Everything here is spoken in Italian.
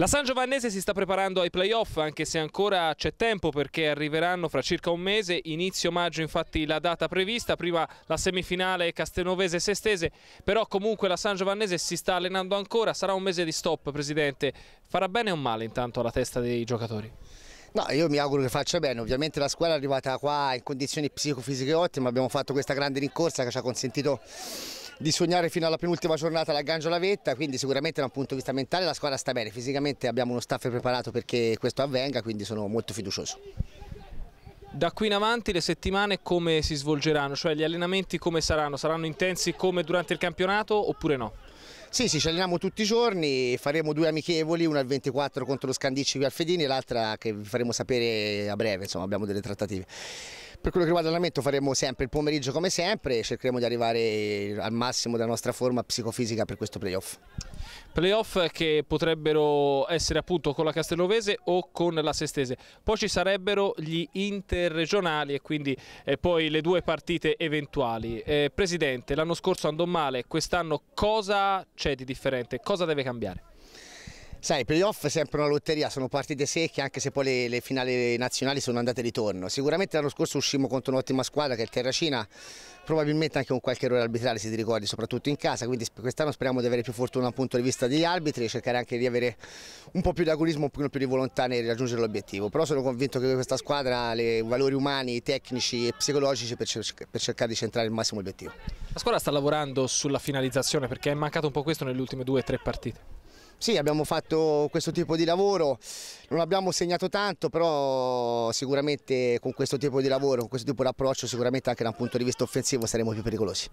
La San Giovannese si sta preparando ai playoff anche se ancora c'è tempo perché arriveranno fra circa un mese, inizio maggio infatti la data prevista, prima la semifinale Castelnovese-Sestese, però comunque la San Giovannese si sta allenando ancora, sarà un mese di stop Presidente, farà bene o male intanto alla testa dei giocatori? No, io mi auguro che faccia bene, ovviamente la squadra è arrivata qua in condizioni psicofisiche ottime, abbiamo fatto questa grande rincorsa che ci ha consentito di sognare fino alla penultima giornata la alla vetta, quindi sicuramente da un punto di vista mentale la squadra sta bene, fisicamente abbiamo uno staff preparato perché questo avvenga, quindi sono molto fiducioso. Da qui in avanti le settimane come si svolgeranno? Cioè gli allenamenti come saranno? Saranno intensi come durante il campionato oppure no? Sì, sì, ci alleniamo tutti i giorni, faremo due amichevoli, una il 24 contro lo Scandicci qui al Fedini e l'altra che vi faremo sapere a breve, insomma abbiamo delle trattative. Per quello che riguarda l'allenamento faremo sempre il pomeriggio come sempre e cercheremo di arrivare al massimo della nostra forma psicofisica per questo playoff. Playoff che potrebbero essere appunto con la Castellovese o con la Sestese. Poi ci sarebbero gli interregionali e quindi eh, poi le due partite eventuali. Eh, Presidente, l'anno scorso andò male, quest'anno cosa c'è di differente? Cosa deve cambiare? Sai, i playoff è sempre una lotteria, sono partite secche anche se poi le, le, finali nazionali sono andate e ritorno. Sicuramente l'anno scorso uscimmo contro un'ottima squadra che è il Terracina, probabilmente anche con qualche errore arbitrale se ti ricordi, soprattutto in casa, quindi quest'anno speriamo di avere più fortuna dal punto di vista degli arbitri e cercare anche di avere un po' più di agonismo, un po' più di volontà nel raggiungere l'obiettivo. Però sono convinto che questa squadra ha i valori umani, tecnici e psicologici per, cer per cercare di centrare il massimo obiettivo. La squadra sta lavorando sulla finalizzazione perché è mancato un po' questo nelle ultime due o tre partite. Sì, abbiamo fatto questo tipo di lavoro, non abbiamo segnato tanto, però sicuramente con questo tipo di lavoro, con questo tipo di approccio, sicuramente anche da un punto di vista offensivo saremo più pericolosi.